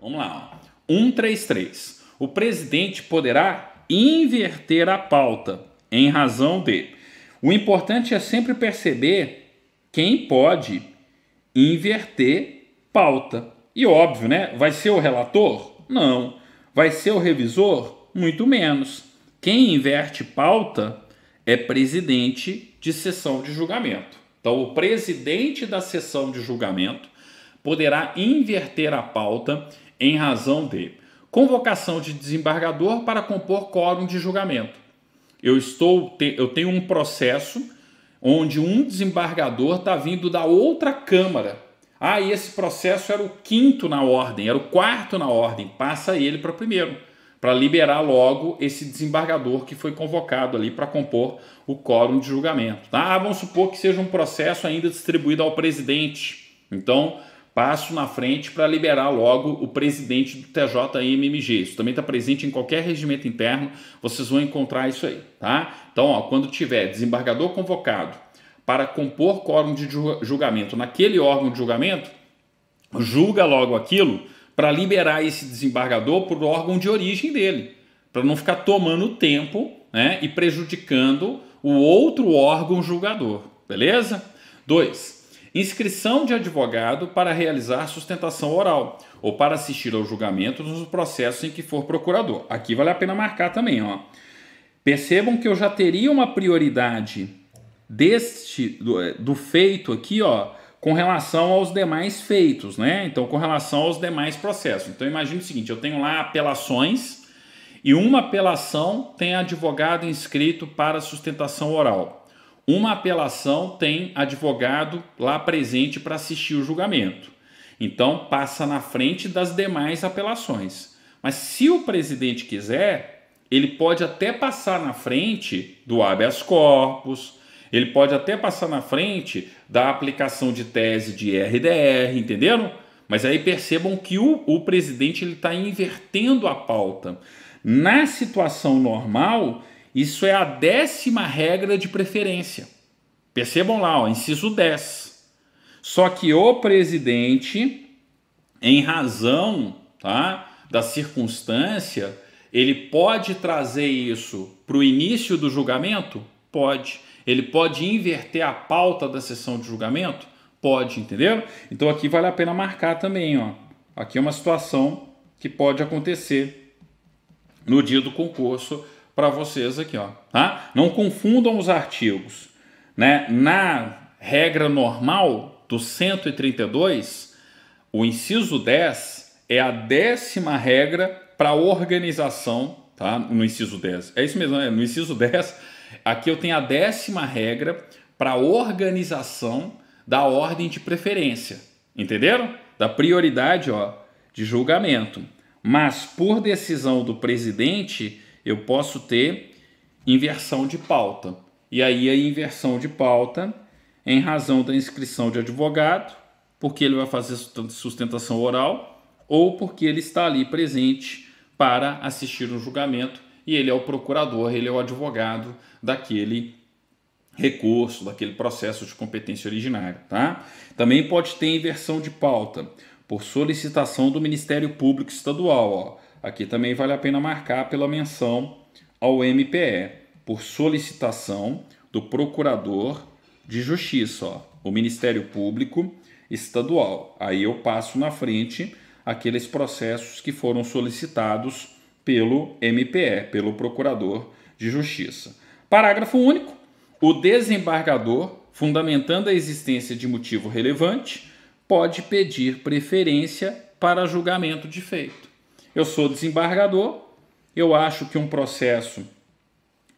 Vamos lá. 133. O presidente poderá inverter a pauta em razão de. O importante é sempre perceber quem pode inverter pauta. E óbvio, né? Vai ser o relator? Não. Vai ser o revisor? Muito menos. Quem inverte pauta é presidente de sessão de julgamento. Então, o presidente da sessão de julgamento poderá inverter a pauta em razão de convocação de desembargador para compor quórum de julgamento. Eu estou, eu tenho um processo onde um desembargador está vindo da outra Câmara. Ah, e esse processo era o quinto na ordem, era o quarto na ordem. Passa ele para o primeiro, para liberar logo esse desembargador que foi convocado ali para compor o quórum de julgamento. Tá? Ah, vamos supor que seja um processo ainda distribuído ao presidente. Então, passo na frente para liberar logo o presidente do TJMMG. Isso também está presente em qualquer regimento interno, vocês vão encontrar isso aí, tá? Então, ó, quando tiver desembargador convocado para compor quórum de julgamento naquele órgão de julgamento, julga logo aquilo para liberar esse desembargador para o órgão de origem dele, para não ficar tomando tempo né, e prejudicando o outro órgão julgador, beleza? Dois, Inscrição de advogado para realizar sustentação oral ou para assistir ao julgamento nos processos em que for procurador. Aqui vale a pena marcar também, ó. Percebam que eu já teria uma prioridade deste do, eh, do feito aqui, ó, com relação aos demais feitos, né? Então, com relação aos demais processos. Então, imagine o seguinte: eu tenho lá apelações e uma apelação tem advogado inscrito para sustentação oral uma apelação tem advogado lá presente para assistir o julgamento. Então passa na frente das demais apelações. Mas se o presidente quiser, ele pode até passar na frente do habeas corpus, ele pode até passar na frente da aplicação de tese de RDR, entenderam? Mas aí percebam que o, o presidente está invertendo a pauta. Na situação normal, isso é a décima regra de preferência. Percebam lá, ó, inciso 10. Só que o presidente, em razão tá, da circunstância, ele pode trazer isso para o início do julgamento? Pode. Ele pode inverter a pauta da sessão de julgamento? Pode, entendeu? Então aqui vale a pena marcar também, ó. Aqui é uma situação que pode acontecer no dia do concurso para vocês aqui, ó, tá? Não confundam os artigos, né? Na regra normal do 132, o inciso 10 é a décima regra para organização, tá? No inciso 10. É isso mesmo, né? no inciso 10, aqui eu tenho a décima regra para organização da ordem de preferência, entenderam? Da prioridade, ó, de julgamento. Mas por decisão do presidente, eu posso ter inversão de pauta. E aí a inversão de pauta em razão da inscrição de advogado, porque ele vai fazer sustentação oral ou porque ele está ali presente para assistir um julgamento e ele é o procurador, ele é o advogado daquele recurso, daquele processo de competência originária, tá? Também pode ter inversão de pauta por solicitação do Ministério Público Estadual, ó. Aqui também vale a pena marcar pela menção ao MPE, por solicitação do Procurador de Justiça, ó, o Ministério Público Estadual. Aí eu passo na frente aqueles processos que foram solicitados pelo MPE, pelo Procurador de Justiça. Parágrafo único. O desembargador, fundamentando a existência de motivo relevante, pode pedir preferência para julgamento de feito. Eu sou desembargador, eu acho que um processo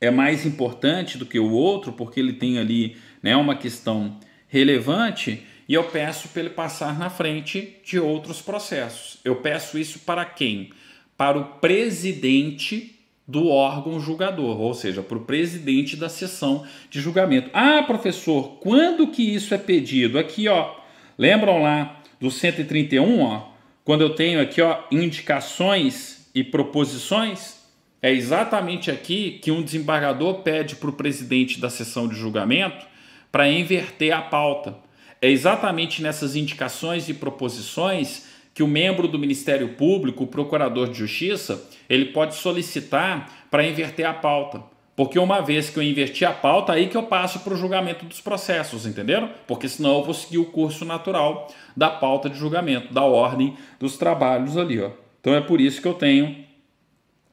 é mais importante do que o outro, porque ele tem ali né, uma questão relevante, e eu peço para ele passar na frente de outros processos. Eu peço isso para quem? Para o presidente do órgão julgador, ou seja, para o presidente da sessão de julgamento. Ah, professor, quando que isso é pedido? Aqui, ó, lembram lá do 131, ó, quando eu tenho aqui, ó, indicações e proposições, é exatamente aqui que um desembargador pede para o presidente da sessão de julgamento para inverter a pauta. É exatamente nessas indicações e proposições que o membro do Ministério Público, o procurador de Justiça, ele pode solicitar para inverter a pauta. Porque uma vez que eu inverti a pauta, aí que eu passo para o julgamento dos processos, entenderam? Porque senão eu vou seguir o curso natural da pauta de julgamento, da ordem dos trabalhos ali, ó. Então é por isso que eu tenho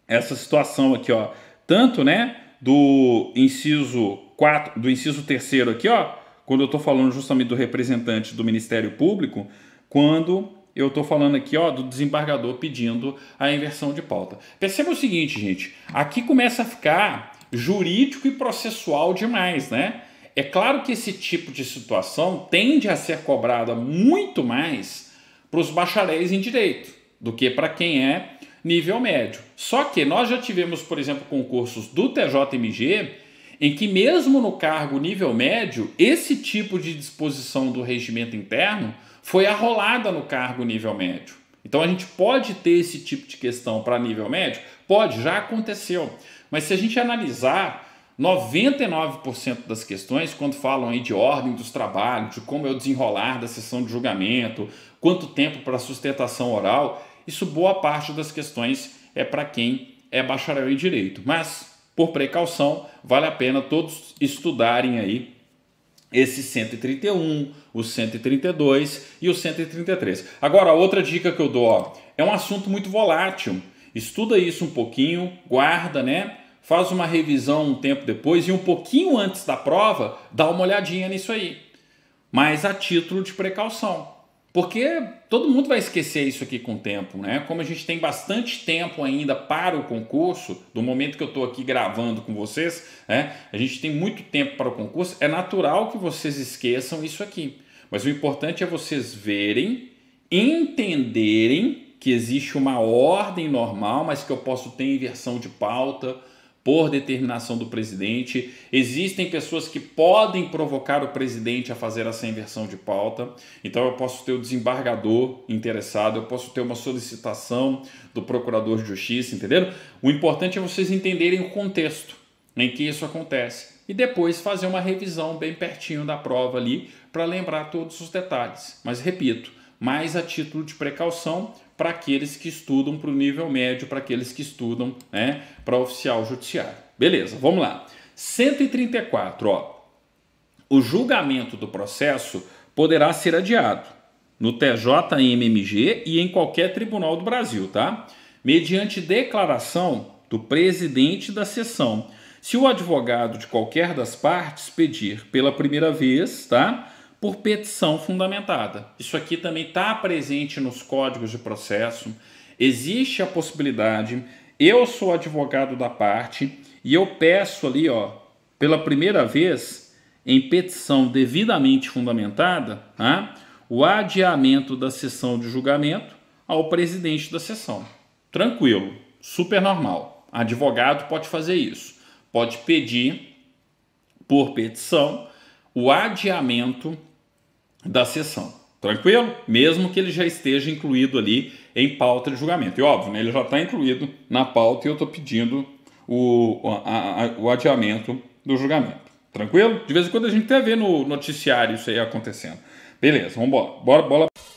essa situação aqui, ó. Tanto, né, do inciso 4, do inciso 3 aqui, ó, quando eu estou falando justamente do representante do Ministério Público, quando eu estou falando aqui ó, do desembargador pedindo a inversão de pauta. Perceba o seguinte, gente, aqui começa a ficar jurídico e processual demais, né? É claro que esse tipo de situação tende a ser cobrada muito mais para os bacharéis em direito do que para quem é nível médio. Só que nós já tivemos, por exemplo, concursos do TJMG em que, mesmo no cargo nível médio, esse tipo de disposição do regimento interno foi arrolada no cargo nível médio. Então a gente pode ter esse tipo de questão para nível médio? Pode, já aconteceu. Mas se a gente analisar 99% das questões, quando falam aí de ordem dos trabalhos, de como é o desenrolar da sessão de julgamento, quanto tempo para sustentação oral, isso boa parte das questões é para quem é bacharel em direito. Mas, por precaução, vale a pena todos estudarem aí esse 131, o 132 e o 133. Agora, outra dica que eu dou, ó, é um assunto muito volátil. Estuda isso um pouquinho, guarda, né? Faz uma revisão um tempo depois e um pouquinho antes da prova, dá uma olhadinha nisso aí. Mas a título de precaução. Porque todo mundo vai esquecer isso aqui com o tempo, né? Como a gente tem bastante tempo ainda para o concurso, do momento que eu estou aqui gravando com vocês, né? A gente tem muito tempo para o concurso, é natural que vocês esqueçam isso aqui. Mas o importante é vocês verem, entenderem que existe uma ordem normal, mas que eu posso ter inversão de pauta por determinação do presidente. Existem pessoas que podem provocar o presidente a fazer essa inversão de pauta. Então eu posso ter o desembargador interessado, eu posso ter uma solicitação do procurador de justiça, entenderam? O importante é vocês entenderem o contexto em que isso acontece e depois fazer uma revisão bem pertinho da prova ali para lembrar todos os detalhes. Mas repito, mais a título de precaução, para aqueles que estudam para o nível médio, para aqueles que estudam né, para oficial judiciário. Beleza, vamos lá. 134, ó. O julgamento do processo poderá ser adiado no TJ em MMG e em qualquer tribunal do Brasil, tá? Mediante declaração do presidente da sessão. Se o advogado de qualquer das partes pedir pela primeira vez, tá? por petição fundamentada. Isso aqui também está presente nos códigos de processo. Existe a possibilidade, eu sou advogado da parte e eu peço ali, ó, pela primeira vez, em petição devidamente fundamentada, tá? o adiamento da sessão de julgamento ao presidente da sessão. Tranquilo, super normal. Advogado pode fazer isso. Pode pedir por petição o adiamento da sessão. Tranquilo? Mesmo que ele já esteja incluído ali em pauta de julgamento. E óbvio, né, ele já está incluído na pauta e eu estou pedindo o, a, a, o adiamento do julgamento. Tranquilo? De vez em quando a gente até vê no noticiário isso aí acontecendo. Beleza, vamos embora. Bora, bola.